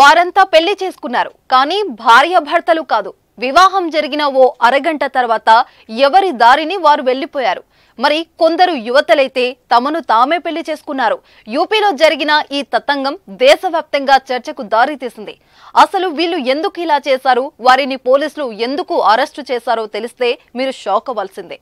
వారంతా పెళ్లి చేసుకున్నారు కానీ భార్య భర్తలు కాదు వివాహం జరిగిన ఓ అరగంట తర్వాత ఎవరి దారిని వారు వెళ్లిపోయారు మరి కొందరు యువతలైతే తమను తామే పెళ్లి చేసుకున్నారు యూపీలో జరిగిన ఈ తతంగం దేశవ్యాప్తంగా చర్చకు దారితీసింది అసలు వీళ్ళు ఎందుకు ఇలా చేశారు వారిని పోలీసులు ఎందుకు అరెస్టు చేశారో తెలిస్తే మీరు షాక్ అవ్వాల్సిందే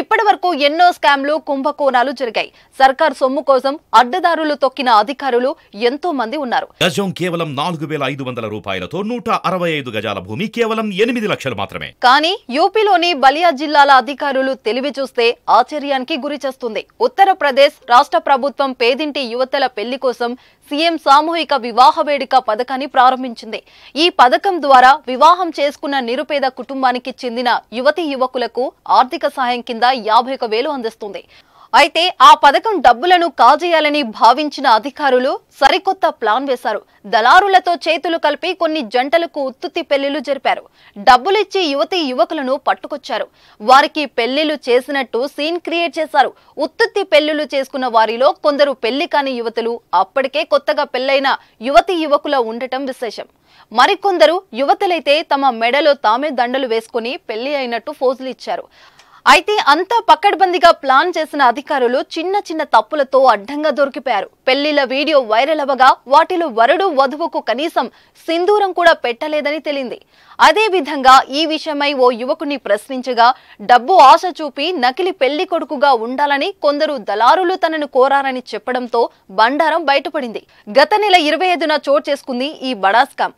ఇప్పటి వరకు ఎన్నో స్కామ్లు కుంభకోణాలు జరిగాయి సర్కార్ సొమ్ము కోసం అడ్డదారులు తొక్కిన అధికారులు ఎంతో మంది ఉన్నారు గజం కేవలం నాలుగు వేల ఐదు వందల రూపాయలతో నూట అరవై ఐదు గజాల భూమి కేవలం ఎనిమిది లక్షలు మాత్రమే కానీ యూపీలోని బలియా జిల్లాల అధికారులు తెలివి చూస్తే ఆశ్చర్యానికి గురి చేస్తుంది ఉత్తరప్రదేశ్ రాష్ట్ర ప్రభుత్వం పేదింటి యువతల పెళ్లి కోసం సీఎం సామూహిక వివాహ వేడుక పథకాన్ని ప్రారంభించింది ఈ పథకం ద్వారా వివాహం చేసుకున్న నిరుపేద కుటుంబానికి చెందిన యువతి యువకులకు ఆర్థిక సహాయం సహాయం కింద యాభై ఒక వేలు అందిస్తుంది అయితే ఆ పథకం డబ్బులను కాజేయాలని భావించిన అధికారులు సరికొత్త ప్లాన్ వేశారు దళారులతో చేతులు కలిపి కొన్ని జంటలకు ఉత్తుత్తి పెళ్లిలు జరిపారు డబ్బులిచ్చి యువతి యువకులను పట్టుకొచ్చారు వారికి పెళ్లిలు చేసినట్టు సీన్ క్రియేట్ చేశారు ఉత్తుత్తి పెళ్లిలు చేసుకున్న వారిలో కొందరు పెళ్లి కాని యువతులు అప్పటికే కొత్తగా పెళ్లైన యువతి యువకుల ఉండటం విశేషం మరికొందరు యువతులైతే తమ మెడలో తామే దండలు వేసుకుని పెళ్లి అయినట్టు ఫోజులు ఇచ్చారు అయితే అంతా పక్కడబందిగా ప్లాన్ చేసిన అధికారులు చిన్న చిన్న తప్పులతో అడ్డంగా దొరికిపోయారు పెళ్లిళ్ల వీడియో వైరల్ అవ్వగా వాటిలో వరుడు వధువుకు కనీసం సింధూరం కూడా పెట్టలేదని తెలింది అదే విధంగా ఈ విషయమై ఓ యువకుని ప్రశ్నించగా డబ్బు ఆశ చూపి నకిలి పెళ్లి కొడుకుగా ఉండాలని కొందరు దళారులు తనను కోరారని చెప్పడంతో బండారం బయటపడింది గత నెల ఇరవై ఐదున చోటు చేసుకుంది ఈ బడాస్కామ్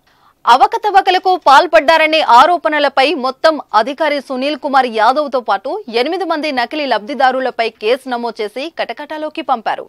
అవకతవకలకు పాల్పడ్డారనే ఆరోపణలపై మొత్తం అధికారి సునీల్ కుమార్ యాదవ్ తో పాటు ఎనిమిది మంది నకిలీ లబ్ధిదారులపై కేసు నమోదు చేసి కటకటాలోకి పంపారు